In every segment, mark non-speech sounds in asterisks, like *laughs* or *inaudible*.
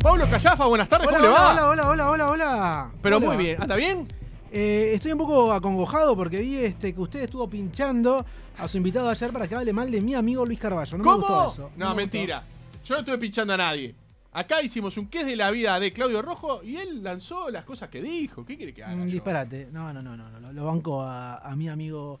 Pablo Callafa, buenas tardes, hola, ¿cómo hola, le va? Hola, hola, hola, hola, hola. Pero muy bien, ¿está bien? Eh, estoy un poco acongojado porque vi este, que usted estuvo pinchando a su invitado ayer para que hable mal de mi amigo Luis Carballo. No ¿Cómo? No, mentira. Yo no estuve pinchando a nadie. Acá hicimos un qué es de la vida de Claudio Rojo y él lanzó las cosas que dijo. ¿Qué quiere que haga? Un disparate. No, no, no, no. Lo, lo banco a mi amigo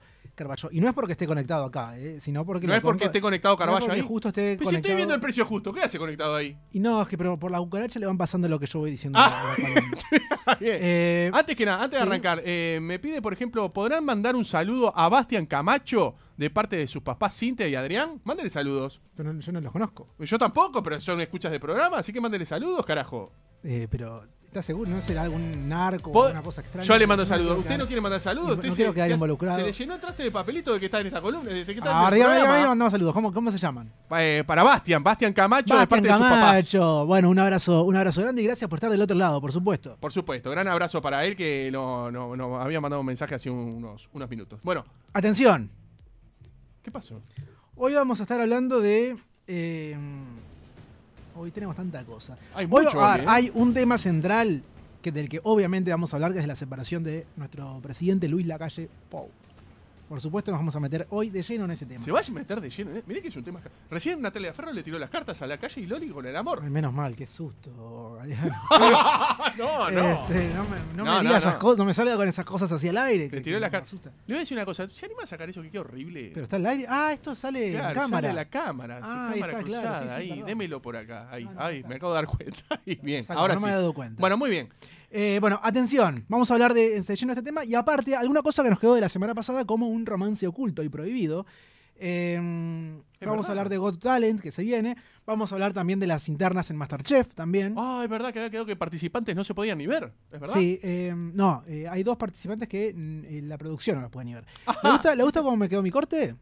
y no es porque esté conectado acá, ¿eh? sino porque. No es porque esté conectado Carballo ahí. Justo esté pues si estoy viendo el precio justo, ¿qué hace conectado ahí? Y no, es que pero por la cucaracha le van pasando lo que yo voy diciendo. Ah, *laughs* *laughs* eh, antes que nada, antes de arrancar, eh, me pide, por ejemplo, ¿podrán mandar un saludo a Bastian Camacho? de parte de sus papás Cintia y Adrián, mándenle saludos. yo no los conozco. Yo tampoco, pero son escuchas de programa, así que mándale saludos, carajo. Eh, pero, ¿estás seguro? ¿No será algún narco o alguna una cosa extraña? Yo le mando saludos. ¿Usted no quiere mandar saludos? No Usted quiero quedar se- involucrado. Se le llenó el traste de papelito de que está en esta columna. de que está Ah, mandamos saludos. ¿Cómo, cómo se llaman? Eh, para Bastian, Bastian Camacho de parte de sus papás. Camacho. Bueno, un abrazo, un abrazo grande y gracias por estar del otro lado, por supuesto. Por supuesto, gran abrazo para él que no- no- nos había mandado un mensaje hace unos, unos minutos. Bueno, Atención, ¿Qué pasó? Hoy vamos a estar hablando de. Em, hoy tenemos tanta cosa. Hay, ¿eh? hay un tema central que, del que obviamente vamos a hablar, que es la separación de nuestro presidente Luis Lacalle Pou. Por supuesto, nos vamos a meter hoy de lleno en ese tema. Se vaya a meter de lleno. ¿eh? Mirá que es un tema. Recién Natalia Ferro le tiró las cartas a la calle y Loli con el amor. Menos mal, qué susto, *laughs* no, no. Este, no me, no me digas esas cosas, no me salga con esas cosas hacia el aire. Le tiró las cartas. Le voy a decir una cosa. ¿Se anima a sacar eso que horrible? Pero está al aire. Ah, esto sale en cámara. Sale la cámara. Ah, ahí está, Claro, sí, ahí, démelo por acá. Ahí, ahí, me acabo de dar cuenta. *laughs* Ahí, bien. Ahora no me he dado cuenta. Bueno, muy bien. Eh, bueno, atención, vamos a hablar de, Se este tema y aparte, alguna cosa que nos quedó de la semana pasada como un romance oculto y prohibido. Em, vamos a hablar de Got Talent, que se viene. Vamos a hablar también de las internas en Masterchef, también. Ah, es verdad que había quedado que participantes no se podían ni ver, ¿es verdad? Sí, em, no, eh, hay dos participantes que mm, eh, la producción no los pueden ni ver. *laughs* ¿Le gusta, cómo me quedó mi corte?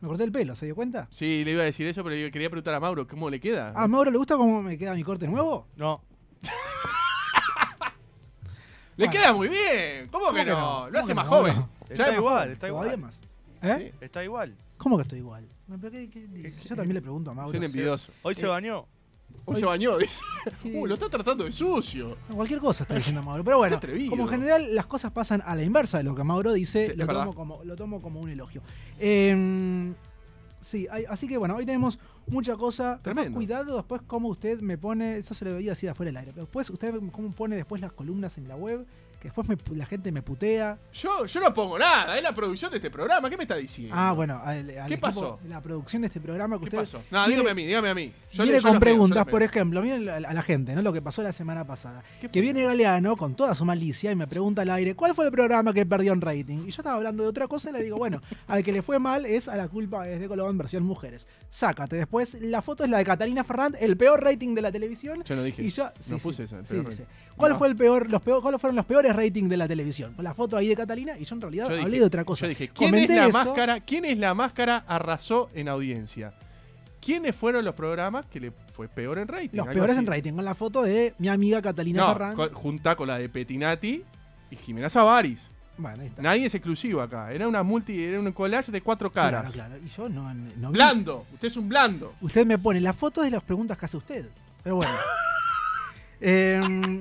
Me corté el pelo, ¿se dio cuenta? Sí, le iba a decir eso, pero quería preguntar a Mauro, ¿cómo le queda? ¿A Mauro le gusta cómo me queda mi corte nuevo? No. *laughs* Le queda muy bien. ¿Cómo, que no? Lo hace más joven. Está, igual, está igual. más. ¿Eh? Está igual. ¿cómo que estoy igual? qué, dice? Yo también le pregunto a Mauro. Hoy se eh, bañó. Hoy se bañó, dice. Uh, lo está tratando de sucio. Cualquier cosa está diciendo Mauro. Pero bueno, *laughs* como en general las cosas pasan a la inversa de lo que Mauro dice, lo, tomo como, lo, tomo como, un elogio. Eh, Sí, así que bueno, hoy tenemos mucha cosa. cuidado después cómo usted me pone, eso se lo veía así afuera del aire, pero después usted cómo pone después las columnas en la web que después la gente me putea. Yo, yo no pongo nada, es la producción de este programa, ¿qué me está diciendo? Ah, bueno, ¿qué pasó? La producción de este programa que ¿Qué pasó? No, dígame a mí, dígame a mí. con preguntas, por ejemplo, miren a la gente, ¿no? Lo que pasó la semana pasada. Que viene Galeano con toda su malicia y me pregunta al aire, ¿cuál fue el programa que perdió en rating? Y yo estaba hablando de otra cosa y le digo, bueno, *laughs* al que le fue mal es a la culpa es de Colón versión mujeres. Sácate. Después, la foto es la de Catalina Ferrand, el peor rating de la televisión. Yo no dije. Y yo, no puse eso, ¿Cuál fue el peor, los peor, cuáles fueron los peores rating de la televisión. con La foto ahí de Catalina y yo en realidad hablé de otra cosa. Yo dije, ¿quién es la máscara? ¿Quién es la máscara arrasó en audiencia? ¿Quiénes fueron los programas que le fue peor en rating? Los peores en rating, con la foto de mi amiga Catalina no, junta con la de Petinati y Jimena Savaris. Nadie es exclusivo acá. Era una multi, era un collage de cuatro caras. Blando, usted es un blando. Usted me pone la foto de las preguntas que hace usted. Pero bueno. *laughs* Em,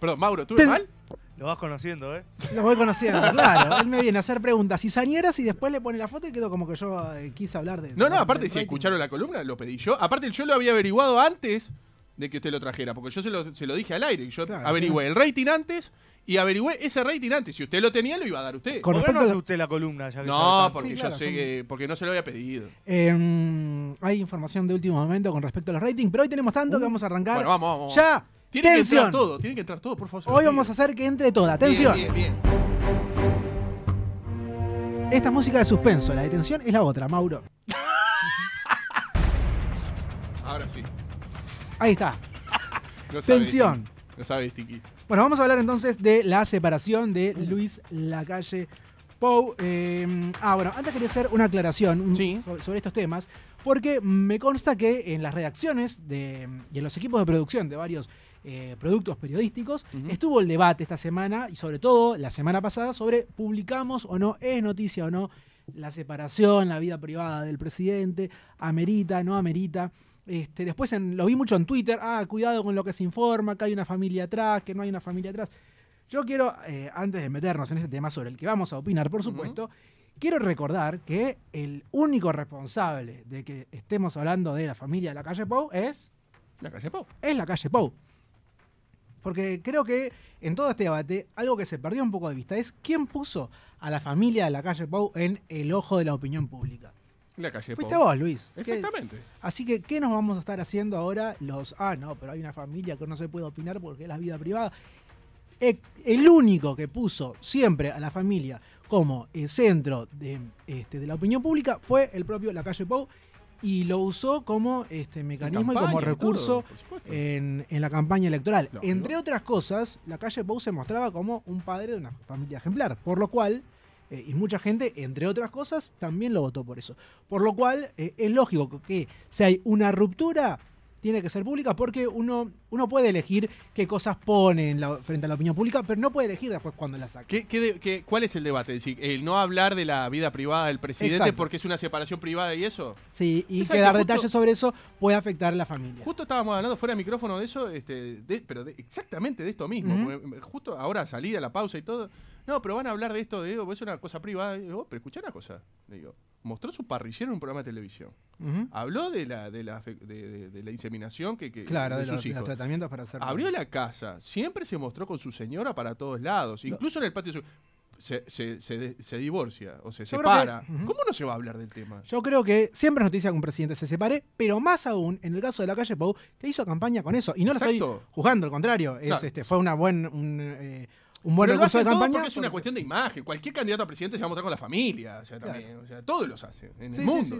Perdón, Mauro, ¿tú ves mal? Lo vas conociendo, ¿eh? *laughs* Lo voy conociendo, claro. Él me viene a hacer preguntas cizañeras y después le pone la foto y quedó como que yo eh, quise hablar de. No, no, aparte, si escucharon la columna, lo pedí yo. Aparte, yo lo había averiguado antes de que usted lo trajera, porque yo se lo, dije al aire. Yo averigüé el rating antes y averigüé ese rating antes. Si usted lo tenía, lo iba a dar usted. ¿Por qué no usted la columna? Ya que no, porque yo sé que. Porque no se lo había pedido. Em, hay información de último momento con respecto a los ratings, pero hoy tenemos tanto que uh, vamos a arrancar. Bueno, vamos, vamos. Ya tiene que entrar todo, tiene que entrar todo, por favor. Hoy vamos a hacer que entre toda. Atención. Bien, bien, Esta música de suspenso, la detención es la otra, Mauro. *laughs* Ahora sí. Ahí está. *laughs* Tensión. Lo Tiki. Bueno, vamos a hablar entonces de la separación de Luis Lacalle Pou. Em, ah, bueno, antes quería hacer una aclaración sobre, estos temas, porque me consta que en las redacciones de, y en los equipos de producción de varios eh, productos periodísticos, estuvo el debate esta semana y sobre todo la semana pasada sobre publicamos o no, es noticia o no, la separación, la vida privada del presidente, amerita, no amerita. Este, después lo vi mucho en Twitter, ah, cuidado con lo que se informa, que hay una familia atrás, que no hay una familia atrás. Yo quiero, eh, antes de meternos en este tema sobre el que vamos a opinar, por supuesto, quiero recordar que el único responsable de que estemos hablando de la familia de la calle Pau es... La calle Pau Es la calle Pau porque creo que en todo este debate, algo que se perdió un poco de vista es quién puso a la familia de la calle Pau en el ojo de la opinión pública. La calle Fuiste vos, Luis. Exactamente. así que, ¿qué nos vamos a estar haciendo ahora los. Ah, no, pero hay una familia que no se puede opinar porque es la vida privada. El único que puso siempre a la familia como centro de, este, de la opinión pública fue el propio La Calle Pau y lo usó como este mecanismo y como recurso en, la campaña electoral. Entre otras cosas, la calle Pou se mostraba como un padre de una familia ejemplar, por lo cual, eh, y mucha gente, entre otras cosas, también lo votó por eso. Por lo cual, eh, es lógico que si hay una ruptura, tiene que ser pública porque uno, uno puede elegir qué cosas pone frente a la opinión pública, pero no puede elegir después cuando la saca. cuál es el debate? el no hablar de la vida privada del presidente porque es una separación privada y eso. Sí, y que dar detalles sobre eso puede afectar a la familia. Justo estábamos hablando fuera de micrófono de eso, este, pero exactamente de esto mismo. Eh, justo ahora salida, la pausa y todo. No, pero van a hablar de esto, digo, pues es una cosa privada. Digo, pero escucha una cosa. Digo, mostró su parrillero en un programa de televisión. Habló de la, de la, de, la inseminación que, claro, de, los, tratamientos para hacer. Abrió la casa, siempre se mostró con su señora para todos lados, incluso en el patio. Se, se, se, divorcia o se separa. ¿Cómo no se va a hablar del tema? Yo creo que siempre es noticia que un presidente se separe, pero más aún en el caso de la calle Pou, que hizo campaña con eso. Y no lo estoy juzgando, al contrario. Es, este, fue una buena... Eh, un buen pero de campaña. es una cuestión de imagen. Cualquier candidato a presidente se va a mostrar con la familia. O sea, también, o sea todos los hacen. En el mundo.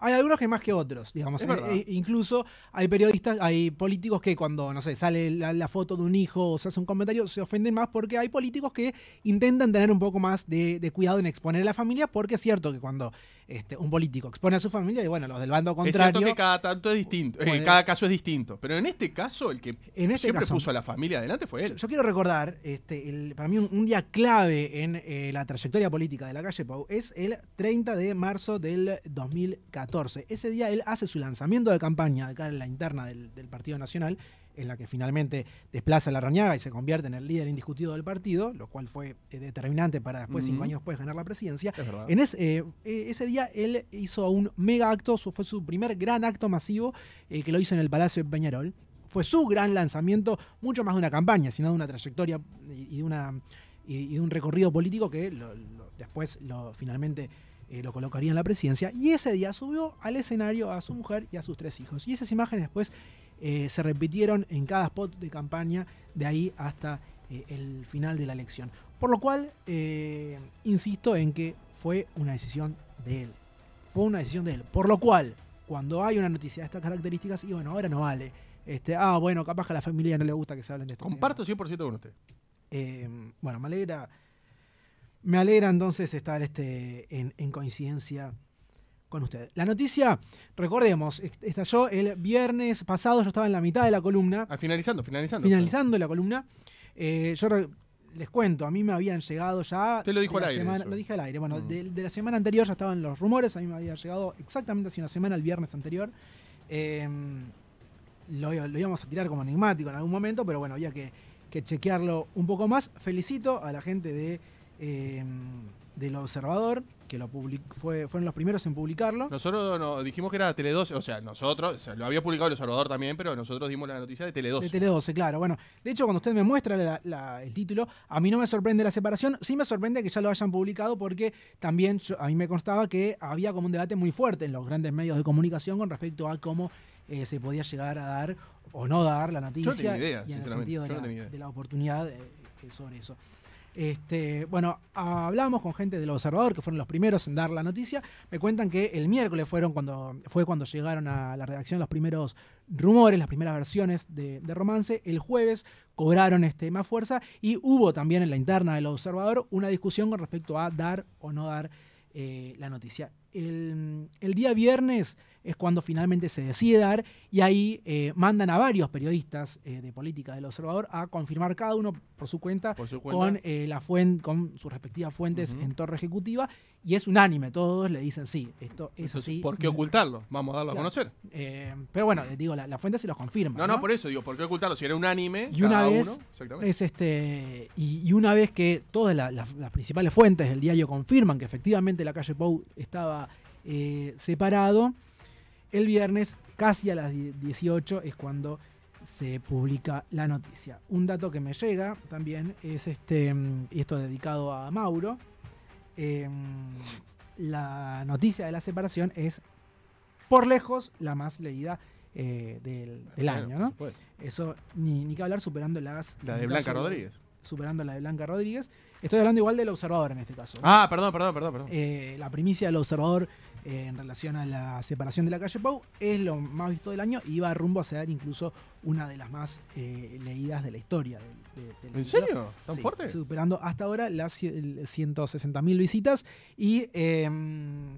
hay algunos que más que otros, digamos. Eh, eh, incluso hay periodistas, hay políticos que cuando, no sé, sale la, foto de un hijo o se hace un comentario, se ofenden más porque hay políticos que intentan tener un poco más de, de cuidado en exponer a la familia, porque es cierto que cuando este, un político expone a su familia y bueno, los del bando contrario. Es cierto que cada tanto es distinto, eh, cada caso es distinto, pero en este caso el que este siempre puso a la familia adelante fue él. Yo, quiero recordar, este, para mí un, día clave en eh, la trayectoria política de la calle Pau es el 30 de marzo del 2014. Ese día él hace su lanzamiento de campaña de cara a la interna del Partido Nacional en la que finalmente desplaza a la Rañaga y se convierte en el líder indiscutido del partido, lo cual fue eh, determinante para después, cinco años después, ganar la presidencia. en eh, eh, ese día él hizo un mega acto, fue su primer gran acto masivo que lo hizo en el Palacio de Peñarol. Fue su gran lanzamiento, mucho más de una campaña, sino de una trayectoria y, de, un recorrido político que después finalmente... lo colocaría en la presidencia, y ese día subió al escenario a su mujer y a sus tres hijos. Y esas imágenes después eh, se repitieron en cada spot de campaña de ahí hasta eh, el final de la elección. Por lo cual, eh, insisto en que fue una decisión de él. Fue una decisión de él. Por lo cual, cuando hay una noticia de estas características, y bueno, ahora no vale. Este, ah, bueno, capaz que a la familia no le gusta que se hablen de esto. Comparto 100% con usted. Em, bueno, me alegra. Me alegra entonces estar este, en, en coincidencia con ustedes. La noticia, recordemos, estalló el viernes pasado, yo estaba en la mitad de la columna. Ah, finalizando, finalizando. Finalizando la columna. Eh, yo les cuento, a mí me habían llegado ya... Te lo dijo al aire. lo dije al aire. Bueno, mm. de, la semana anterior ya estaban los rumores, a mí me habían llegado exactamente hace una semana, el viernes anterior. Em, lo, íbamos a tirar como enigmático en algún momento, pero bueno, había que, chequearlo un poco más. Felicito a la gente de... Em, del observador, que lo fue, fueron los primeros en publicarlo. Nosotros no, dijimos que era Tele 12, o sea, nosotros, lo había publicado El Salvador también, pero nosotros dimos la noticia de Tele 12. De Tele 12, claro. Bueno, de hecho, cuando usted me muestra el título, a mí no me sorprende la separación, sí me sorprende que ya lo hayan publicado porque también a mí me constaba que había como un debate muy fuerte en los grandes medios de comunicación con respecto a cómo eh, se podía llegar a dar o no dar la noticia. Yo tenía idea, y en el sentido de, la, oportunidad eh, eh, sobre eso. Este, bueno, hablamos con gente del Observador, que fueron los primeros en dar la noticia. Me cuentan que el miércoles fueron cuando, fue cuando llegaron a la redacción los primeros rumores, las primeras versiones de, romance. El jueves cobraron este, más fuerza y hubo también en la interna del Observador una discusión con respecto a dar o no dar eh, la noticia. el día viernes es cuando finalmente se decide dar y ahí eh, mandan a varios periodistas eh, de política del observador a confirmar cada uno por su cuenta, Con, eh, la con sus respectivas fuentes en torre ejecutiva y es unánime, todos le dicen sí, esto es así. ¿Por qué ocultarlo? Vamos a darlo a conocer. pero bueno, digo, la, fuente se los confirma. No, no, por eso digo, ¿por qué ocultarlo? Si era unánime, y cada uno, Es este, y, una vez que todas las principales fuentes del diario confirman que efectivamente la calle Pou estaba separado, el viernes, casi a las 18, es cuando se publica la noticia. Un dato que me llega también es este, mm, y esto es dedicado a Mauro, em, la noticia de la separación es por lejos la más leída eh, del, año, ¿no? Eso ni, ni, que hablar superando las... La de Blanca Rodríguez superando la de Blanca Rodríguez. Estoy hablando igual del observador en este caso. Ah, perdón, perdón, perdón. perdón. Eh, la primicia del observador eh, en relación a la separación de la calle Pau es lo más visto del año y va rumbo a ser incluso una de las más eh, leídas de la historia. Del, ¿En serio? ¿Tan fuerte? Superando hasta ahora las 160.000 visitas y em,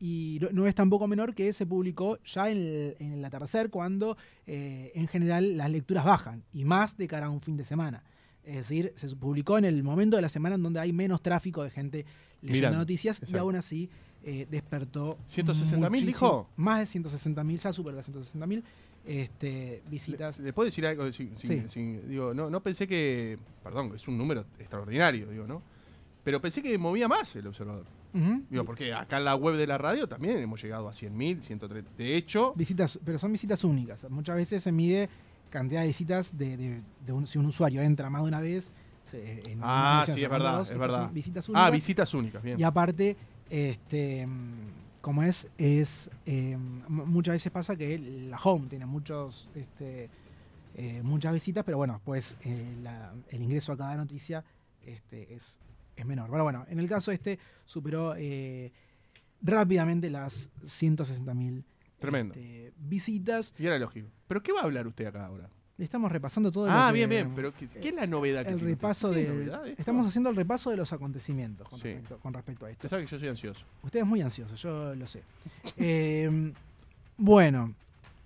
no, es tampoco menor que se publicó ya en el, en cuando en general las lecturas bajan y más de cara a un fin de semana. Es decir, se publicó en el momento de la semana en donde hay menos tráfico de gente leyendo noticias y aún así eh, despertó. ¿160 dijo? Más de 160 ya superó las 160 este, visitas. después decir algo? digo, no, pensé que. Perdón, es un número extraordinario, digo, ¿no? Pero pensé que movía más el observador. Digo, porque acá en la web de la radio también hemos llegado a 100.000, 130. De hecho. Visitas, pero son visitas únicas. Muchas veces se mide cantidad de visitas de, un, si un usuario entra más de una vez. Eh, ah, sí, es verdad, es verdad. Visitas ah, únicas. Ah, visitas únicas, bien. Y aparte, este, como es, es em, muchas veces pasa que la home tiene muchos, este, eh, muchas visitas, pero bueno, pues eh, el ingreso a cada noticia este, es, menor. Pero bueno, en el caso este superó rápidamente las 160.000 Tremendo. Este, visitas. Y era lógico. ¿Pero qué va a hablar usted acá ahora? Estamos repasando todo. Ah, bien, bien. Pero ¿qué, es la novedad? Que el repaso de, estamos haciendo el repaso de los acontecimientos con, respecto, a esto. Usted que yo soy ansioso. Usted es muy ansioso, yo lo sé. *laughs* Em, bueno,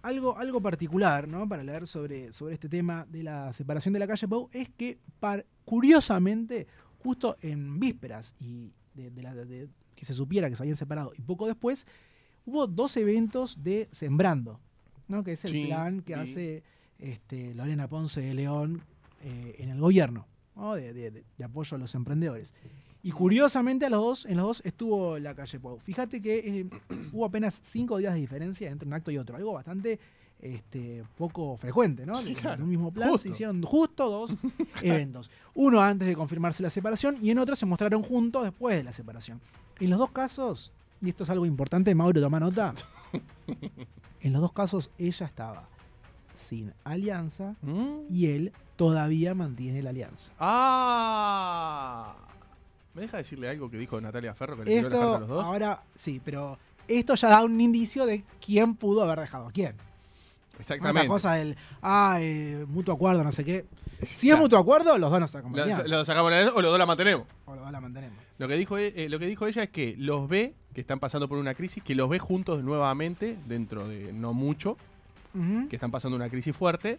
algo, algo particular, ¿no? Para leer sobre, sobre este tema de la separación de la calle Pau es que, curiosamente, justo en vísperas y de, que se supiera que se habían separado y poco después hubo dos eventos de Sembrando, ¿no? que es el plan que hace este, Lorena Ponce de León eh, en el gobierno, de, apoyo a los emprendedores. Y curiosamente los en los dos estuvo la calle Pau. Fíjate que eh, hubo apenas cinco días de diferencia entre un acto y otro, algo bastante este, poco frecuente, ¿no? en un mismo plan se hicieron justo dos *laughs* eventos. Uno antes de confirmarse la separación y en otro se mostraron juntos después de la separación. En los dos casos y esto es algo importante, Mauro, toma nota. *laughs* en los dos casos ella estaba sin alianza ¿Mm? y él todavía mantiene la alianza. ¡Ah! ¿Me deja decirle algo que dijo Natalia Ferro esto, los dos? Ahora, sí, pero esto ya da un indicio de quién pudo haber dejado a quién. Exactamente. cosa del, ah, eh, mutuo acuerdo, no sé qué. Si es mutuo acuerdo, los dos nos sacamos la, o los dos la mantenemos. O los dos la mantenemos. Lo que, dijo, e, eh, lo que dijo ella es que los ve, que están pasando por una crisis, que los ve juntos nuevamente, dentro de no mucho, que están pasando una crisis fuerte,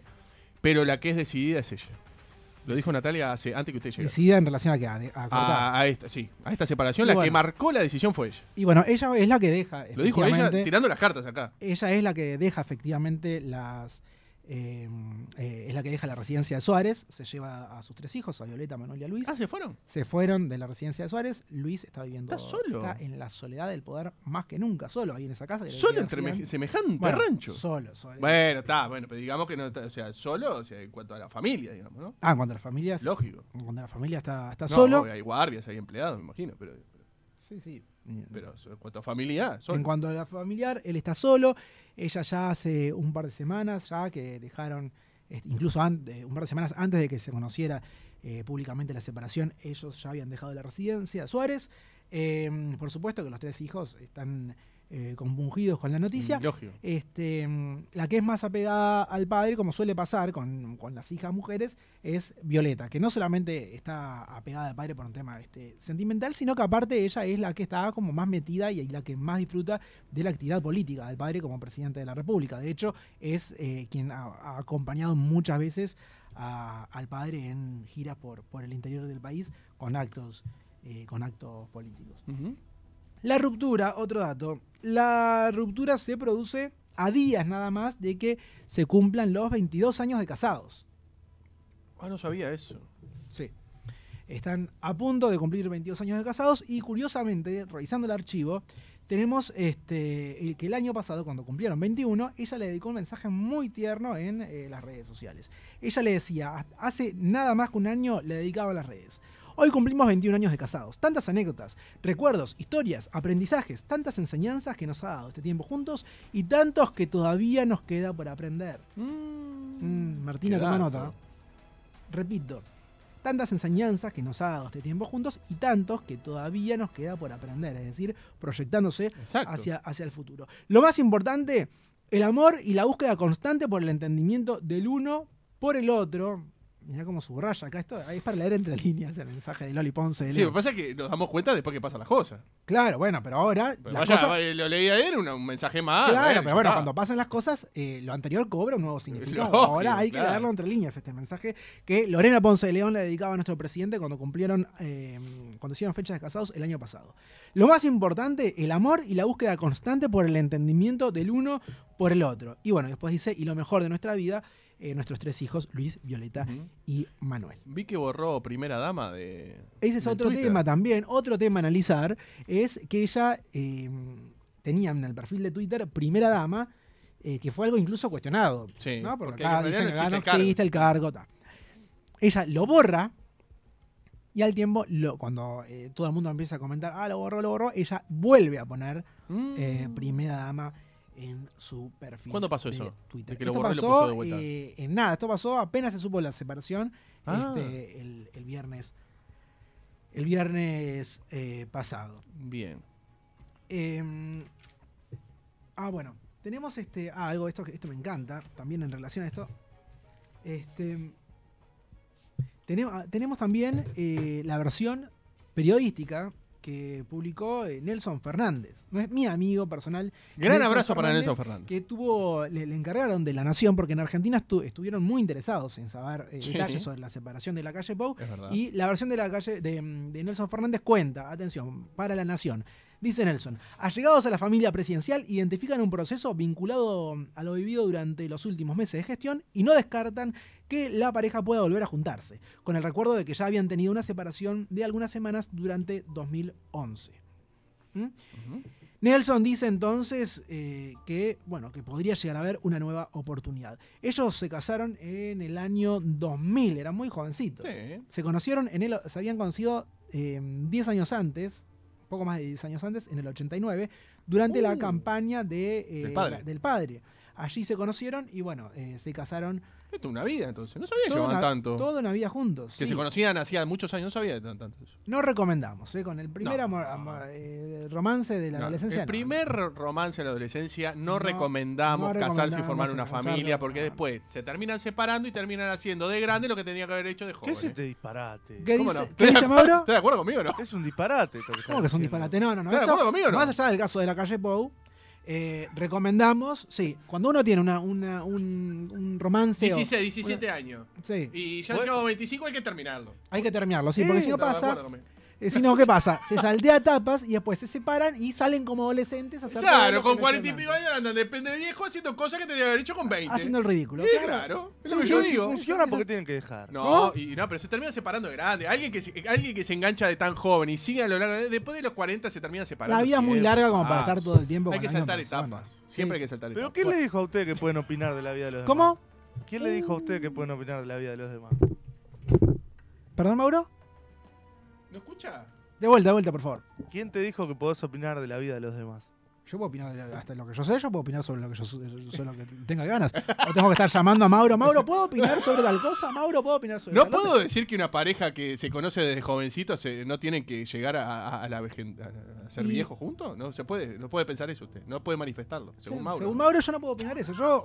pero la que es decidida es ella. Lo dijo Natalia hace, antes que usted llegara. Decidida en relación a qué? a, esta, sí, a esta separación, la que marcó la decisión fue ella. Y bueno, ella es la que deja. Lo dijo ella tirando las cartas acá. Ella es la que deja efectivamente las Em, eh, es la que deja la residencia de Suárez, se lleva a sus tres hijos, a Violeta, Manuel y a Luis. Ah, se fueron. Se fueron de la residencia de Suárez. Luis está viviendo. solo. Está en la soledad del poder más que nunca, solo ahí en esa casa. Solo entre semejante rancho. Solo, solo. Bueno, está, bueno, pero digamos que no, o sea, solo, o sea, en cuanto a la familia, digamos, ¿no? Ah, en cuanto a la familia. Lógico. En cuanto a la familia está, está solo. hay guardias, hay empleados, me imagino, pero Sí, sí. Pero en cuanto a familiar. En cuanto a la familiar, él está solo. Ella ya hace un par de semanas, ya que dejaron, eh, incluso un par de semanas antes de que se conociera eh, públicamente la separación, ellos ya habían dejado la residencia. Suárez, eh, por supuesto que los tres hijos están eh, con la noticia. Mm, este, la que es más apegada al padre, como suele pasar con, las hijas mujeres, es Violeta, que no solamente está apegada al padre por un tema este, sentimental, sino que aparte ella es la que está como más metida y la que más disfruta de la actividad política del padre como presidente de la República. De hecho, es eh, quien ha, acompañado muchas veces al padre en giras por, por el interior del país con actos eh, con actos políticos. La ruptura, otro dato, la ruptura se produce a días nada más de que se cumplan los 22 años de casados. Ah, no sabía eso. Sí. Están a punto de cumplir 22 años de casados y curiosamente, revisando el archivo, tenemos este, el que el año pasado, cuando cumplieron 21, ella le dedicó un mensaje muy tierno en eh, las redes sociales. Ella le decía, hace nada más que un año le dedicaba a las redes. Hoy cumplimos 21 años de casados. Tantas anécdotas, recuerdos, historias, aprendizajes, tantas enseñanzas que nos ha dado este tiempo juntos y tantos que todavía nos queda por aprender. Mm. Mm, Martina, toma nota. Repito, tantas enseñanzas que nos ha dado este tiempo juntos y tantos que todavía nos queda por aprender, es decir, proyectándose hacia, hacia, el futuro. Lo más importante, el amor y la búsqueda constante por el entendimiento del uno por el otro, Mirá cómo subraya acá esto. Ahí es para leer entre *laughs* líneas el mensaje de Loli Ponce. De sí, lo que pasa es que nos damos cuenta después que pasan las cosas. Claro, bueno, pero ahora. Eh, lo leí ayer, un, mensaje más. Claro, eh, pero bueno, cuando pasan las cosas, eh, lo anterior cobra un nuevo significado. ahora hay que leerlo entre líneas este mensaje que Lorena Ponce de León le dedicaba a nuestro presidente cuando cumplieron, cuando hicieron fechas de casados el año pasado. Lo más importante, el amor y la búsqueda constante por el entendimiento del uno por el otro. Y bueno, después dice, y lo mejor de nuestra vida eh, nuestros tres hijos, Luis, Violeta y Manuel. Vi que borró Primera Dama de... Ese es otro tema también. Otro tema a analizar es que ella eh, tenía en el perfil de Twitter Primera Dama, eh, que fue algo incluso cuestionado. Sí, ¿no? Porque, acá dicen no el cargo. ella lo borra y al tiempo, lo, cuando todo el mundo empieza a comentar, ah, lo borró, lo borró, ella vuelve a poner mm. primera dama en su perfil. ¿Cuándo pasó eso? Twitter. pasó, eh, en nada, esto pasó apenas se supo la separación ah. este, el, viernes. El viernes eh, pasado. Bien. Em, ah, bueno. Tenemos este. Ah, algo esto esto me encanta. También en relación a esto. Este. Tenemos, ah, tenemos también eh, la versión periodística que publicó eh, Nelson Fernández. No es mi amigo personal. Gran abrazo para Nelson Fernández. Que tuvo, le, encargaron de La Nación, porque en Argentina estuvieron muy interesados en saber eh, detalles sobre la separación de la calle Pou. Y la versión de la calle de, de Nelson Fernández cuenta, atención, para La Nación. Dice Nelson, allegados a la familia presidencial identifican un proceso vinculado a lo vivido durante los últimos meses de gestión y no descartan que la pareja pueda volver a juntarse, con el recuerdo de que ya habían tenido una separación de algunas semanas durante 2011. ¿Mm? Nelson dice entonces eh, que, bueno, que podría llegar a haber una nueva oportunidad. Ellos se casaron en el año 2000, eran muy jovencitos. Se conocieron, en el, se habían conocido 10 em, años antes, poco más de 10 años antes, en el 89, durante la uh. campaña de, eh, del, padre. del, padre. Allí se conocieron y bueno, eh, se casaron esto es una vida, entonces. No sabía que llevaban tanto. Todo una vida juntos. Que se conocían hacía muchos años, no sabía tanto eso. No recomendamos, ¿eh? Con el primer amor, eh, romance de la adolescencia. El primer romance de la adolescencia no, recomendamos casarse y formar una familia, porque después se terminan separando y terminan haciendo de grande lo que tenía que haber hecho de joven. ¿Qué es este eh. disparate? ¿Qué dice, ¿Qué dice Mauro? ¿Estás de acuerdo conmigo no? Es un disparate. ¿Cómo que es un disparate? No, no, no. ¿Estás de acuerdo conmigo no? Más allá del caso de la calle Pou, eh, recomendamos, sí, cuando uno tiene una, un, un, romance. 17 años. Sí. Y ya llevamos 25, hay que terminarlo. Hay que terminarlo, sí, porque si no pasa. Eh, si no, ¿qué pasa? Se saltea tapas y después se separan y salen como adolescentes a hacer Claro, con cuarenta y pico años andan, depende de viejo, haciendo cosas que te haber hecho con 20. Haciendo el ridículo. claro. Es lo yo digo. Funciona porque tienen que dejar. No, y no, pero se termina separando de grande. Alguien que, se, alguien que se engancha de tan joven y sigue a lo largo. después de los 40 se termina separando. La vida es muy larga como para ah, estar todo el tiempo. Hay que saltar etapas. Siempre hay que saltar etapas. ¿Pero qué le dijo a usted que pueden opinar de la vida de los demás? ¿Cómo? ¿Quién le dijo a usted que pueden opinar de la vida de los demás? ¿Perdón, Mauro? ¿Lo escucha? De vuelta, de vuelta, por favor. ¿Quién te dijo que podés opinar de la vida de los demás? Yo puedo opinar hasta lo que yo sé, yo puedo opinar sobre lo que yo tengo que tenga ganas. O tengo que estar llamando a Mauro, Mauro, ¿puedo opinar sobre tal cosa? Mauro, ¿puedo opinar sobre No puedo decir que una pareja que se conoce desde jovencito no tienen que llegar a, la ser viejo juntos. No se puede, no puede pensar eso usted, no puede manifestarlo, según Mauro. Según Mauro yo no puedo opinar eso. Yo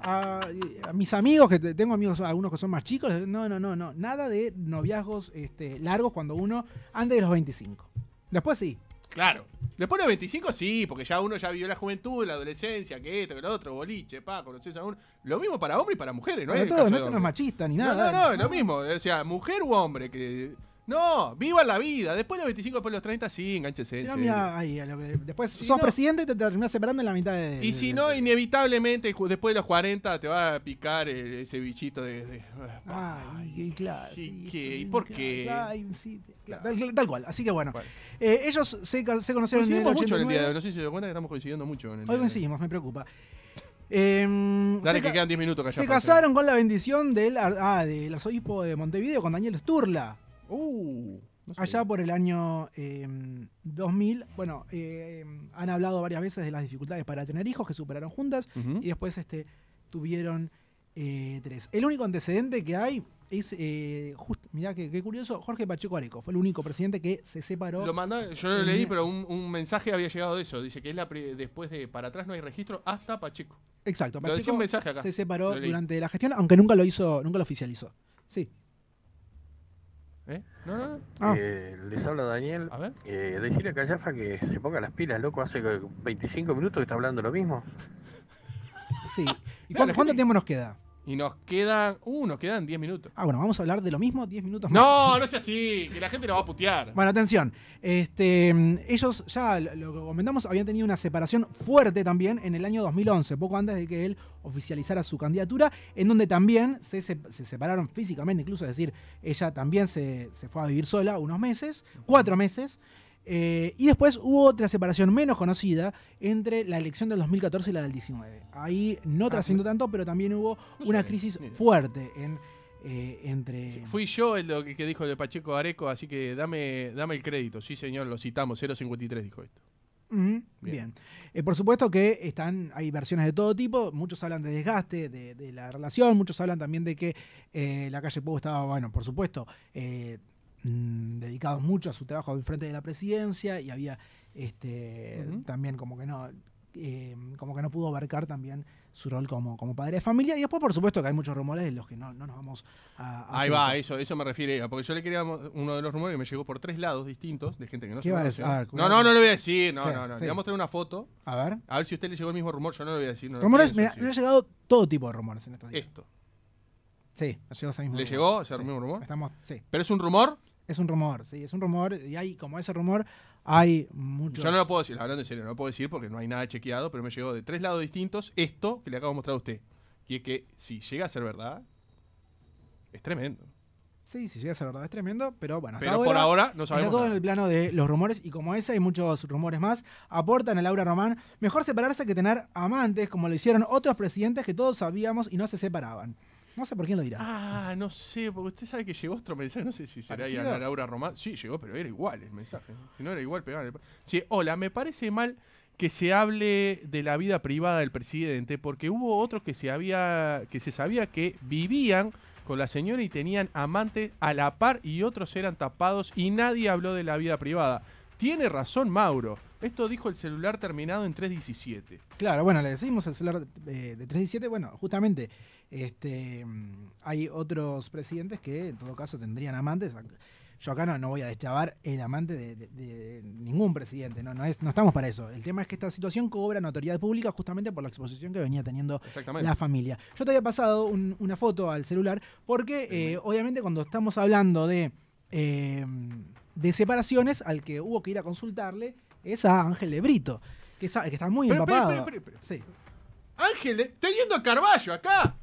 a, mis amigos que tengo amigos algunos que son más chicos, no, no, no, no, nada de noviazgos este, largos cuando uno anda de los 25. Después sí, Claro. Después de los 25 sí, porque ya uno ya vivió la juventud, la adolescencia, que esto, que lo otro, boliche, pa, conoces a uno. Lo mismo para hombres y para mujeres, ¿no? Para es todo, no, es machista ni nada. No, no, no, es lo mismo. O sea, mujer u hombre que no, viva la vida. Después de los 25, después de los 30, sí, enganchese. ese. después Si sos presidente y te terminás separando en la mitad de. Y si no, inevitablemente, después de los 40, te va a picar ese bichito de. Ay, claro. ¿y por qué? tal, cual. Así que bueno. Eh, ellos se, se conocieron en el mucho en el día No sé si se cuenta que estamos coincidiendo mucho en el Hoy coincidimos, me preocupa. Dale, em, se que quedan 10 minutos Se casaron con la bendición del, ah, del arzobispo de Montevideo, con Daniel Sturla. Uh, Allá por el año 2000, em, bueno, em, han hablado varias veces de las dificultades para tener hijos que superaron juntas y después este, tuvieron eh, tres. El único antecedente que hay es, eh, justo, mirá qué, curioso, Jorge Pacheco Areco, fue el único presidente que se separó. Lo mandó, yo lo leí, pero un, mensaje había llegado de eso, dice que es la después de, para atrás no hay registro hasta Pacheco. Exacto, Pacheco se separó durante la gestión, aunque nunca lo hizo, nunca lo oficializó. Sí. ¿Eh? Ah. Eh, les habla Daniel. A eh, decirle a Callafa que se ponga las pilas, loco. Hace 25 minutos que está hablando lo mismo. Sí. *laughs* ¿Y cuánto tiempo nos queda? Y nos quedan. Uh, quedan 10 minutos. Ah, bueno, vamos a hablar de lo mismo 10 minutos más. No, no es así, que la gente nos va a putear. Bueno, atención. Este, ellos ya, lo comentamos, habían tenido una separación fuerte también en el año 2011, poco antes de que él oficializara su candidatura, en donde también se, separaron físicamente, incluso, es decir, ella también se, se fue a vivir sola unos meses, cuatro meses. Eh, y después hubo otra separación menos conocida entre la elección del 2014 y la del 19. Ahí no ah, trascendió tanto, pero también hubo una crisis fuerte eh, entre... Fui yo el, que dijo de Pacheco Areco, así que dame, dame el crédito. Sí, señor, lo citamos. 053 dijo esto. Bien. Eh, por supuesto que están, hay versiones de todo tipo. Muchos hablan de desgaste de, la relación, muchos hablan también de que la calle Pueblo estaba, bueno, por supuesto, Mm, dedicados mucho a su trabajo al frente de la presidencia y había este, también como que no, eh, como que no pudo abarcar también su rol como, como padre de familia. Y después, por supuesto, que hay muchos rumores de los que no, no nos vamos a. Ahí va, eso, eso me refiere. Porque yo le quería uno de los rumores que me llegó por tres lados distintos de gente que no se No, no, no lo voy a decir. No, no, no. Le voy a mostrar una foto. A ver. A ver si a usted le llegó el mismo rumor. Yo no lo voy a decir. me, ha, llegado todo tipo de rumores en estos días. Esto. Sí, ese mismo ¿Le llegó ese mismo rumor? Estamos, sí. Pero es un rumor es un rumor, sí, es un rumor. Y hay, como ese rumor, hay muchos. Yo no lo puedo decir, hablando en serio, no lo puedo decir porque no hay nada chequeado, pero me llegó de tres lados distintos esto que le acabo de mostrar a usted. Que es que si llega a ser verdad, es tremendo. Sí, si llega a ser verdad es tremendo, pero bueno. pero por ahora no sabemos. Está todo en el plano de los rumores y como ese hay muchos rumores más, aportan a Laura Román, mejor separarse que tener amantes como lo hicieron otros presidentes que todos sabíamos y no se separaban. No sé por quién lo dirá. Ah, no sé, porque usted sabe que llegó otro mensaje, no sé si será ya Laura Román. Sí, llegó, pero era igual el mensaje. Si no era igual, pegar. El... Sí, hola, me parece mal que se hable de la vida privada del presidente, porque hubo otros que se había, que se sabía que vivían con la señora y tenían amantes a la par y otros eran tapados y nadie habló de la vida privada. Tiene razón Mauro. Esto dijo el celular terminado en 317. Claro, bueno, le decimos el celular eh, de, de 317, bueno, justamente este, hay otros presidentes que en todo caso tendrían amantes. Yo acá no, voy a deschavar el amante de, ningún presidente, no, no, es, no estamos para eso. El tema es que esta situación cobra notoriedad pública justamente por la exposición que venía teniendo la familia. Yo te había pasado una foto al celular porque eh, obviamente cuando estamos hablando de, eh, de separaciones, al que hubo que ir a consultarle es a Ángel de Brito, que, sabe, que está muy empapado. Ángel, está yendo a Carballo acá.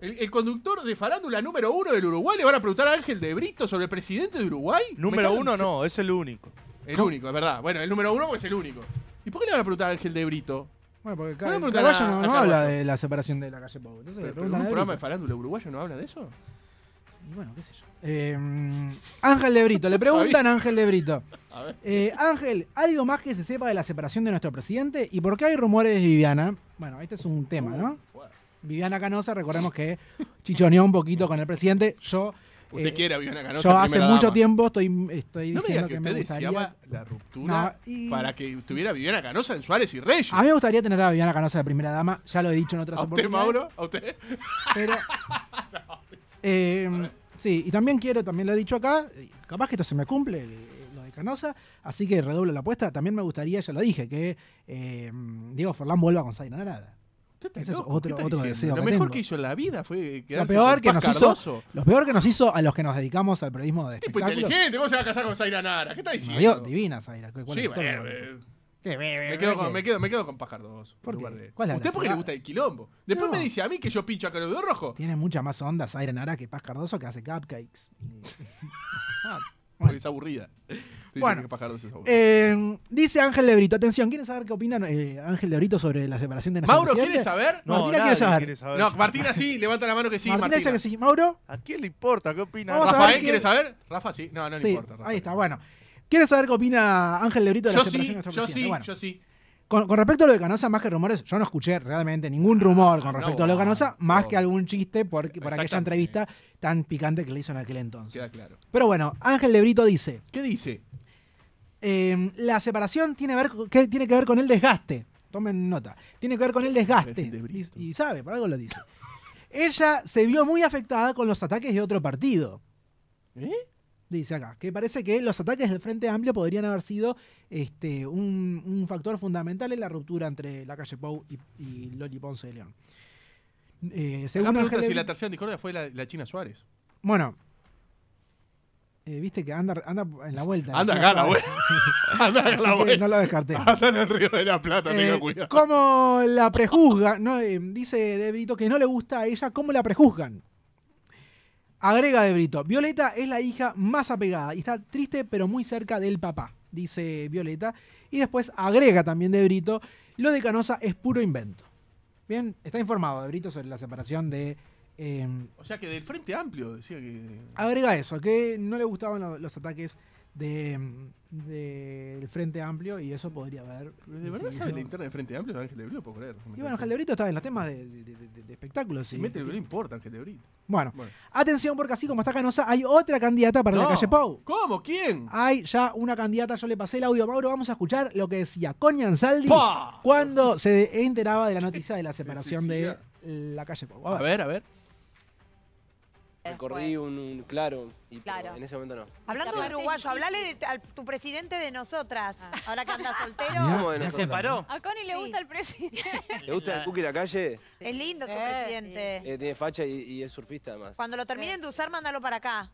El, conductor de farándula número uno del Uruguay le van a preguntar a Ángel de Brito sobre el presidente de Uruguay. Número uno no, es el único. El único, es verdad. Bueno, el número uno es el único. ¿Y por qué le van a preguntar a Ángel de Brito? Bueno, porque el no, habla de la separación de la calle Pau. Entonces pero, le preguntan ¿Un programa de farándula uruguayo no habla de eso? Y bueno, qué sé yo. Eh, Ángel de Brito, le *laughs* preguntan a Ángel de Brito. *laughs* Eh, Ángel, ¿algo más que se sepa de la separación de nuestro presidente? ¿Y por qué hay rumores de Viviana? Bueno, este es un tema, ¿no? Viviana Canosa, recordemos que chichoneó un poquito con el presidente. Yo. Usted eh, quiere a Viviana Canosa. Yo hace mucho tiempo estoy, diciendo que, me gustaría. la ruptura para que estuviera Viviana Canosa en Suárez y Reyes. A mí me gustaría tener a Viviana Canosa de primera dama, ya lo he dicho en otras ¿A usted, oportunidades. Mauro? ¿A usted? *laughs* Eh, sí, y también quiero, también lo he dicho acá, capaz que esto se me cumple, eh, lo de Canosa, así que redoblo la apuesta. También me gustaría, ya lo dije, que eh, Diego Forlán vuelva con no Narada. Ese es otro, deseo. Lo mejor que hizo en la vida fue quedarse lo peor con que nos hizo, Lo peor que nos hizo a los que nos dedicamos al periodismo de Tipo inteligente, vos se vas a casar con Zaira Nara? ¿Qué está diciendo? divina Zaira. sí, Me, quedo con, me, quedo, con Pajardoso. ¿Por qué? ¿Usted le gusta el quilombo? Después me dice a mí que yo pincho a de Rojo. Tiene mucha más onda Zaira Nara que Pajardoso que hace cupcakes. *laughs* Bueno. Es aburrida. bueno, que eh, dice Ángel Lebrito, atención, ¿quiere saber qué opina eh, Ángel Lebrito sobre la separación de Mauro, ¿quieres saber? Martina quiere saber. No, Martina sí, levanta la mano que sí, Martina. que sí. Mauro, ¿A quién le importa? ¿Qué opina? ¿Rafael quiere saber? Rafa sí. No, no le importa. ahí está, bueno. ¿Quieres saber qué opina Ángel Lebrito de la separación de nuestro yo sí, yo sí. Con, respecto a lo de Canosa, más que rumores, yo no escuché realmente ningún ah, rumor con respecto a lo de Canosa, más que algún chiste por, aquella entrevista tan picante que le hizo en aquel entonces. claro. Pero bueno, Ángel de Brito dice. ¿Qué dice? Em, la separación tiene, que, ver con el desgaste. Tomen nota. Tiene que ver con el desgaste. y, sabe, por algo lo dice. Ella se vio muy afectada con los ataques de otro partido. ¿Eh? dice acá, que parece que los ataques del Frente Amplio podrían haber sido este, un, un factor fundamental en la ruptura entre la calle Pou y, Loli Ponce de León. Eh, según la si la tercera discordia fue la, China Suárez. Bueno, eh, viste que anda, anda en la vuelta. Anda acá la vuelta. *laughs* *laughs* anda acá la vuelta. No lo descarté. Anda en el Río de la Plata, tenga eh, cuidado. ¿Cómo la prejuzgan? No, eh, dice Debrito que no le gusta a ella, ¿cómo la prejuzgan? Agrega de Brito, Violeta es la hija más apegada y está triste pero muy cerca del papá, dice Violeta. Y después agrega también de Brito, lo de Canosa es puro invento. Bien, está informado de Brito sobre la separación de... Em, o sea que del Frente Amplio decía que... Agrega eso, que no le gustaban los ataques Mm, del de, el Frente Amplio y eso podría haber. ¿De verdad sabe la interna del Frente Amplio Ángel de Brito? Puedo creer. Y Ángel de Brito está en los temas de, espectáculos. Sí, no importa Ángel de Brito. Bueno, atención porque así como está Canosa, hay otra candidata para la calle Pau. ¿Cómo? ¿Quién? Hay ya una candidata, yo le pasé el audio a Mauro, vamos a escuchar lo que decía Coña Ansaldi cuando se enteraba de la noticia de la separación de la calle Pau. a ver. A ver. Recorrí un, un- claro, y en ese momento no. Hablando de uruguayo, hablale de, a tu presidente de nosotras, ah. ahora que anda *laughs* soltero. ¿Se paró A Connie le gusta el presidente. *laughs* ¿Le gusta el cookie de la calle? Es lindo tu eh, presidente. Eh, tiene facha y es surfista además. Cuando lo terminen de usar, mándalo para acá.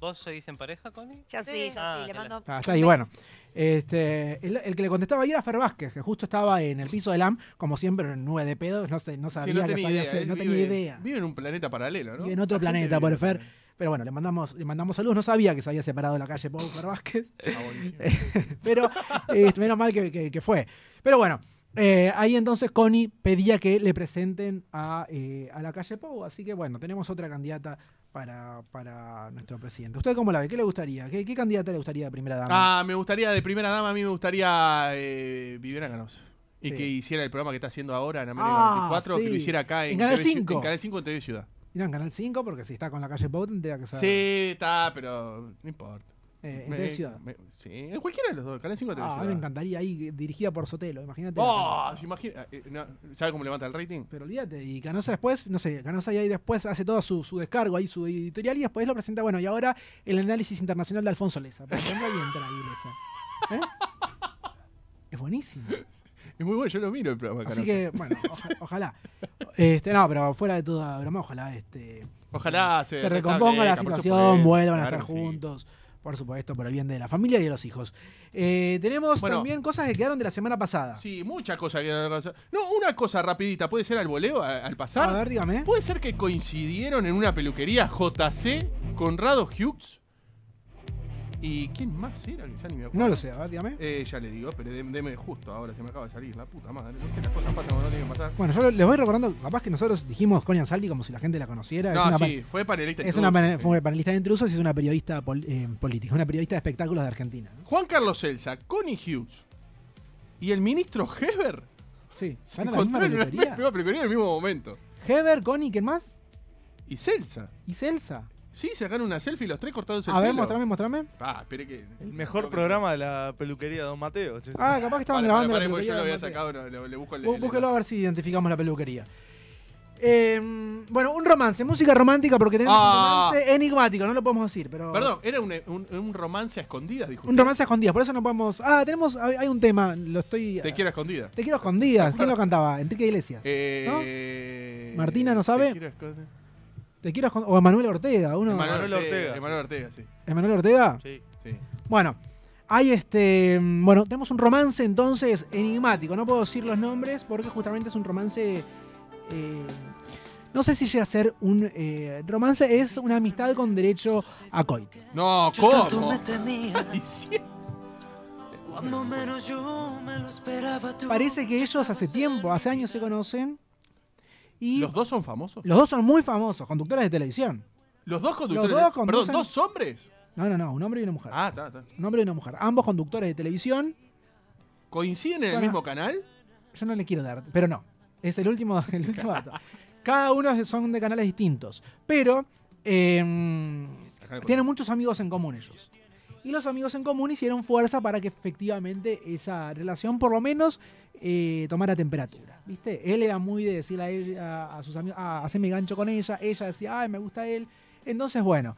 ¿Vos seguís en pareja, Connie? él? sí, sí sí, ah, le mando. Ah, está bueno. Este, el, que le contestaba ayer era Fer Vázquez, que justo estaba en el piso de AM, como siempre, en nube de pedos, no, sabía sabía no tenía idea. Vive en un planeta paralelo, ¿no? en otro planeta, por Fer. Pero bueno, le mandamos, le mandamos saludos. No sabía que se había separado la calle Pau Fer Vázquez. Ah, *laughs* Pero este, menos mal que fue. Pero bueno, eh, ahí entonces Connie pedía que le presenten a, eh, a la calle Pou, así que bueno, tenemos otra candidata para, nuestro presidente. ¿Usted cómo la ve? ¿Qué le gustaría? ¿Qué, candidata le gustaría de primera dama? Ah, me gustaría de primera dama, a mí me gustaría eh, Viviana Canos Y que hiciera el programa que está haciendo ahora en América 24, ah, que lo hiciera acá en, Canal 5. En Canal 5 en TV Ciudad. Mira, en Canal 5, porque si está con la calle Pau tendría que saber. Sí, está, pero no importa. Eh, en me, Ciudad. sí, en cualquiera de los dos, Canal 5 de Ah, me encantaría ahí, dirigida por Sotelo, imagínate. ¡Oh! Eh, eh, ¿Sabe cómo levanta el rating? Pero olvídate, y Canosa después, no sé, Canosa ahí después hace todo su, descargo ahí, su editorial, y después lo presenta, bueno, y ahora el análisis internacional de Alfonso Leza. ¿Eh? Es buenísimo. *laughs* Es muy bueno, yo lo miro el programa. Así que, bueno, ojalá. Este, no, pero fuera de toda broma, ojalá este. Ojalá se, recomponga la situación, vuelvan a estar juntos. Por supuesto, por el bien de la familia y de los hijos. Eh, tenemos también cosas que quedaron de la semana pasada. Sí, muchas cosas que quedaron de la semana No, una cosa rapidita, puede ser al voleo, al pasar. A ver, dígame. ¿Puede ser que coincidieron en una peluquería JC con Rado Hughes? ¿Y quién más era? ya No lo sé, dígame. Eh, ya le digo, pero deme justo ahora, se me acaba de salir, la puta madre. cosas pasan Bueno, yo les voy recordando, capaz que nosotros dijimos Connie Ansaldi como si la gente la conociera. No, es una sí, fue panelista de intrusos. Una, fue panelista de intrusos y es una periodista eh, política, una periodista de espectáculos de Argentina. Juan Carlos Celsa Connie Hughes y el ministro Heber. Sí, se van a la En la misma en el mismo momento. Heber, Connie, ¿quién más? Y Celsa. Y Celsa. Sí, sacaron una selfie los tres cortados el A ver, muéstrame, mostrame, mostrame. Ah, espere que. El mejor programa de la peluquería de Don Mateo. Ah, capaz que estaban grabando. la yo lo había sacado, le, busco el. Búsquelo a ver si identificamos la peluquería. Eh, bueno, un romance, música romántica, porque tenemos un ah. romance enigmático, no lo podemos decir, pero. Perdón, era un, romance a escondidas, dijo. Un romance a escondidas, por eso no podemos. Ah, tenemos. Hay un tema, lo estoy. Te quiero a escondidas. Te quiero a escondidas. ¿Quién lo cantaba? Enrique Iglesias. Eh, Martina, ¿no sabe? Te quiero a escondidas te quiero o Emanuel Ortega, uno Emanuel Ortega, Emanuel Ortega, sí. Emanuel Ortega. Sí, sí. Bueno, hay este, mm, bueno, tenemos un romance entonces enigmático, no puedo decir los nombres porque justamente es un romance eh, no sé si llega a ser un eh, romance, es una amistad con derecho a coit. No, ¿cómo? Parece que ellos hace tiempo, hace años se conocen ¿Los dos son famosos? Los dos son muy famosos, conductores de televisión. ¿Los dos conductores? Los dos ¿dos hombres? No, no, no, un hombre y una mujer. Ah, está, está. Un hombre y una mujer. Ambos conductores de televisión. ¿Coinciden en el mismo canal? Yo no le quiero dar, pero no. Es el último, *laughs* dato. Cada uno son de canales distintos. Pero em, tienen muchos amigos en común ellos y los amigos en común hicieron fuerza para que efectivamente esa relación por lo menos eh, tomara temperatura. ¿Viste? Él era muy de decirle a, sus amigos, ah, hacerme gancho con ella, ella decía, ay, me gusta él. Entonces, bueno,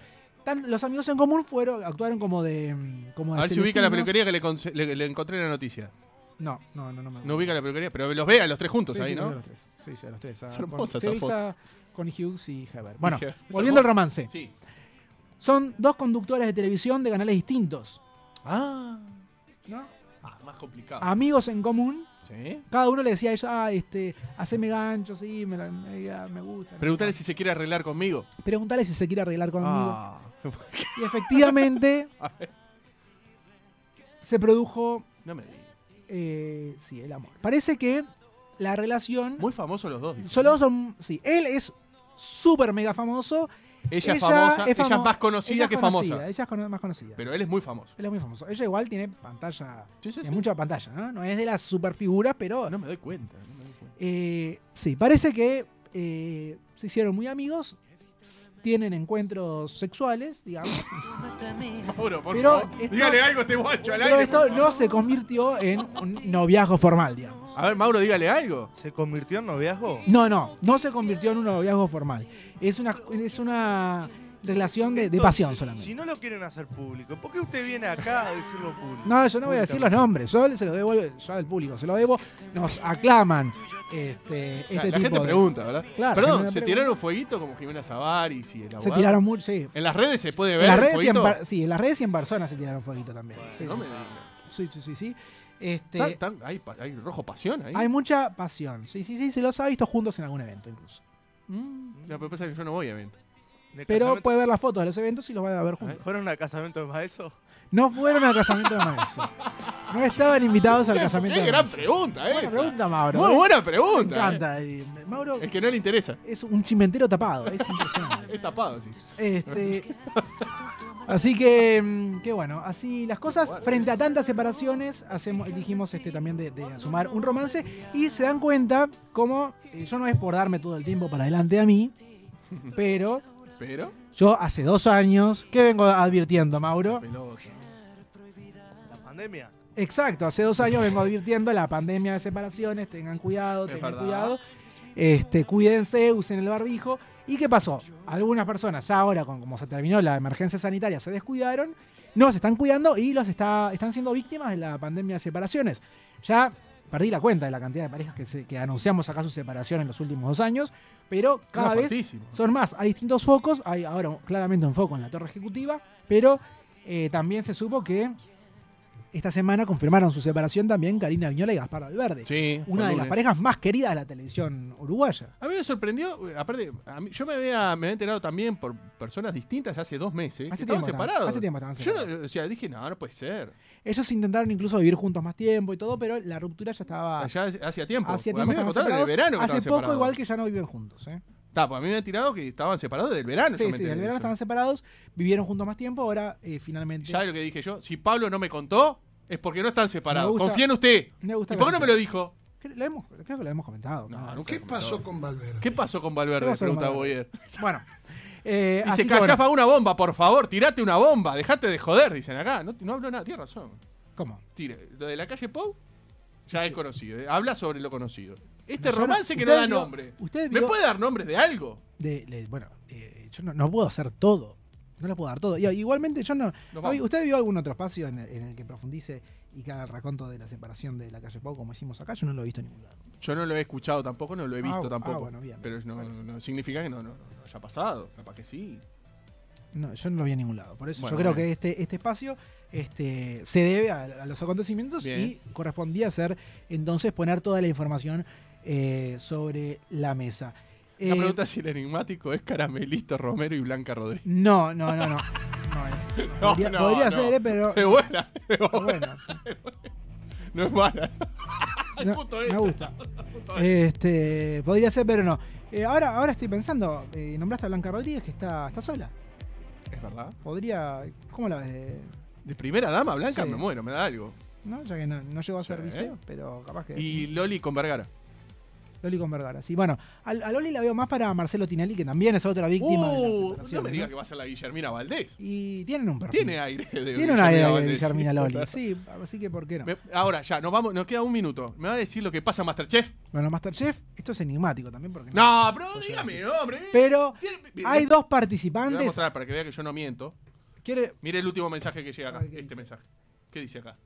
los amigos en común fueron, actuaron como de... Mm, a ver si ubica la peluquería que le, encontré en la noticia. No, no, no, no me No ubica la peluquería, pero los ve a los tres juntos ahí, ¿no? Sí, sí, a los tres. Ah, a, con, esa con Hughes y Heber. Bueno, volviendo al romance. Sí. Son dos conductores de televisión de canales distintos. Ah, ¿no? Ah, más complicado. Amigos en común. ¿Sí? Cada uno le decía a ellos, ah, este, haceme gancho, sí, me, la- gusta. Preguntale si se quiere arreglar conmigo. Preguntale si se quiere arreglar conmigo. Ah. *laughs* Y efectivamente *laughs* se produjo no me digas. Eh, sí, el amor. Parece que la relación. Muy famosos los dos. son. Sí, él es súper mega famoso ella, es famosa, ella es más conocida que famosa. Ella es más conocida. Pero él es muy famoso. Él es muy famoso. Ella igual tiene pantalla, tiene mucha pantalla, ¿no? No es de las superfiguras, pero... No me doy cuenta. Eh, sí, parece que eh, se hicieron muy amigos tienen encuentros sexuales, digamos. *laughs* Mauro, por favor. dígale algo a este guacho al esto no se convirtió en un noviazgo formal, digamos. A ver, Mauro, dígale algo. ¿Se convirtió en noviazgo? No, no, no se convirtió en un noviazgo formal. Es una, es una relación de, pasión solamente. Si no lo quieren hacer público, ¿por qué usted viene acá a decirlo público? No, yo no voy a decir los nombres, yo se lo debo yo al público, se lo debo, nos aclaman. Este, la, este gente pregunta, ¿verdad? Perdón, ¿se tiraron fueguito como Jimena Zavaris y el Se tiraron mucho, sí. ¿En las redes se puede ver? En las redes y en sí, en las redes y en personas se tiraron fueguito también. sí, no me sí, sí, sí, sí. Este, hay, rojo pasión ahí. Hay mucha pasión, sí, sí, sí, se los ha visto juntos en algún evento incluso. Mm. No, pero pasa que yo no voy a evento. Pero puede ver las fotos de los eventos y los va a ver juntos. ¿Fueron al casamiento de Maeso? No fueron al casamiento de Maeso. No estaban invitados al casamiento de Qué gran pregunta, eh. Buena pregunta, Mauro. Muy ¿eh? buena pregunta. Me encanta. Eh. Mauro El que no le interesa. es un chimentero tapado. Es impresionante. *laughs* Es tapado, sí. Este, *laughs* así que, mm, Qué bueno, así las cosas. Frente a tantas separaciones, hacemos, elegimos este, también de, de un romance y se dan cuenta como, eh, yo no es por darme todo el tiempo para adelante a mí, pero yo hace dos años, ¿qué vengo advirtiendo, Mauro? La pandemia. Exacto, hace dos años vengo advirtiendo la pandemia de separaciones, tengan cuidado, tengan cuidado, este, cuídense, usen el barbijo. ¿Y qué pasó? Algunas personas ahora, como se terminó la emergencia sanitaria, se descuidaron, no se están cuidando y los está, están siendo víctimas de la pandemia de separaciones. Ya perdí la cuenta de la cantidad de parejas que, que anunciamos acá su separación en los últimos dos años, pero cada vez son más. Hay distintos focos, hay ahora claramente un foco en la torre ejecutiva, pero eh, también se supo que esta semana confirmaron su separación también Karina Viñola y Gaspar Valverde. Sí, una de las parejas más queridas de la televisión uruguaya. A mí me sorprendió, eh, aparte, yo me había, me había enterado también por personas distintas hace dos meses. que estaban separados. Hace tiempo estaban separados. Yo, o sea, dije, no, no puede ser. Ellos intentaron incluso vivir juntos más tiempo y todo, pero la ruptura ya estaba. Ah, ya hacía tiempo. Hacía tiempo. hace poco, igual que ya no viven juntos. ¿eh? pues a mí me han tirado que estaban separados desde el verano. Sí, sí, del verano estaban separados, vivieron juntos más tiempo, ahora eh, finalmente. Ya lo que dije yo, si Pablo no me contó, es porque no están separados. Confía en usted. Me por qué no me lo dijo? hemos, creo que lo hemos comentado. ¿Qué pasó con Valverde? ¿Qué pasó con Valverde? Pregunta Boyer. Bueno. Eh, dice, callafa una bomba, por favor, tirate una bomba, dejate de joder, dicen acá. No, hablo nada, Tienes razón. ¿Cómo? Tire, lo de la calle Pou ya es conocido, eh, habla sobre lo conocido. Este romance que no da nombre. ¿Me puede dar nombres de algo? bueno, eh, yo no puedo hacer todo. No lo puedo dar todo. igualmente yo no... ¿Usted vio algún otro espacio en el, que profundice y que haga el raconto de la separación de la calle Pau como hicimos acá? Yo no lo he visto en ningún lado. Yo no lo he escuchado tampoco, no lo he ah, visto ah, tampoco. pero no, significa que no, haya pasado. Capaz que sí. No, yo no lo vi en ningún lado. Por eso yo creo que este, este espacio este, se debe a, los acontecimientos y correspondía hacer entonces poner toda la información eh, sobre la mesa. La eh, pregunta es si el enigmático es Caramelito Romero y Blanca Rodríguez. No, no, no, no. no, es, *laughs* podría, ser, eh, pero. Es buena, es buena. *laughs* Es buena No es mala. *laughs* me este. gusta. Este. este, podría ser, pero no. Eh, ahora, ahora estoy pensando, nombraste a Blanca Rodríguez que está, está sola. Es verdad. Podría. ¿Cómo la ves? De primera dama, Blanca, me muero, me da algo. No, ya que no, llegó a ser vice pero capaz que. Y Loli con Vergara. Loli con Vergara, sí. Bueno, a, Loli la veo más para Marcelo Tinelli, que también es otra víctima. de uh, no me digas ¿eh? que va a ser la Guillermina Valdés. Y tienen un problema. Tiene aire de Tiene un aire de Guillermina Loli, *laughs* sí. Así que, ¿por qué no? ahora, ya, nos, vamos, nos queda un minuto. ¿Me va a decir lo que pasa Masterchef? Bueno, Masterchef, esto es enigmático también. porque No, pero dígame, hombre. Pero hay dos participantes. Voy a mostrar para que vea que yo no miento. Mire el último mensaje que llega acá. Este mensaje. ¿Qué dice acá?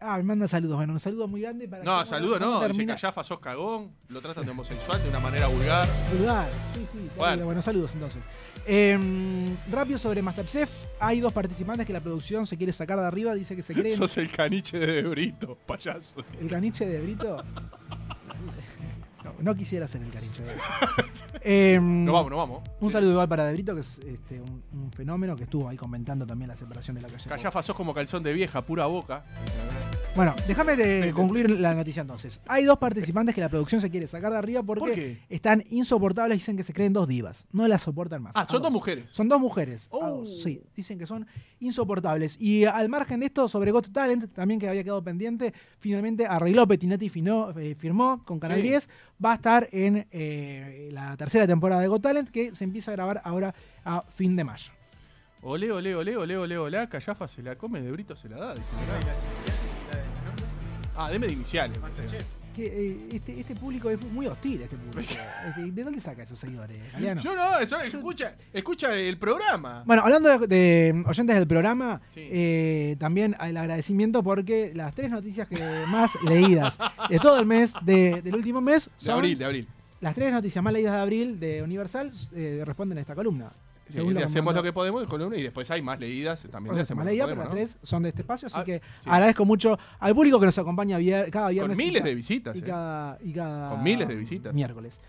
Ah, me manda saludos. Bueno, un saludo muy grande para. No, saludo no. Dice Callafa, sos cagón. Lo tratan de homosexual de una manera vulgar. Vulgar, sí, sí. Bueno, bueno saludos entonces. Em, rápido sobre Masterchef. Hay dos participantes que la producción se quiere sacar de arriba. Dice que se *laughs* creen. Sos el caniche de Brito, payaso. ¿El caniche de Brito? *laughs* No quisiera ser el carinche de *laughs* em, nos vamos, nos vamos. Un saludo igual para Debrito que es este, un, fenómeno que estuvo ahí comentando también la separación de la calle. Callafa, sos como calzón de vieja, pura boca. Bueno, déjame de concluir la noticia entonces. Hay dos participantes que la producción se quiere sacar de arriba porque están insoportables dicen que se creen dos divas. No las soportan más. Ah, son dos. mujeres. Son dos mujeres. Oh. Sí, dicen que son insoportables. Y al margen de esto, sobre Got Talent, también que había quedado pendiente, finalmente arregló Petinetti firmó, eh, firmó con Canal 10 va a estar en eh, la tercera temporada de Got Talent que se empieza a grabar ahora a fin de mayo. Oleo, oleo, oleo, oleo, oleo, la Callafa se la come, de brito se la da. ah, deme de iniciales. Eh, este, este, público es muy hostil, este público. *laughs* ¿De dónde saca esos seguidores, Yo no, escucha, escucha el programa. Bueno, hablando de, de oyentes del programa, eh, también el agradecimiento porque las tres noticias que más *laughs* leídas de todo el mes, de, del último mes, De abril, de abril. Las tres noticias más leídas de abril de Universal eh, responden a esta columna. Según hacemos lo que podemos con uno y después hay más leídas también. Bueno, hacemos más tres son de este espacio, así ah, que agradezco mucho al público que nos acompaña cada viernes. Con miles y de visitas. Y, ¿eh? cada, y cada, Con miles de visitas. Miércoles.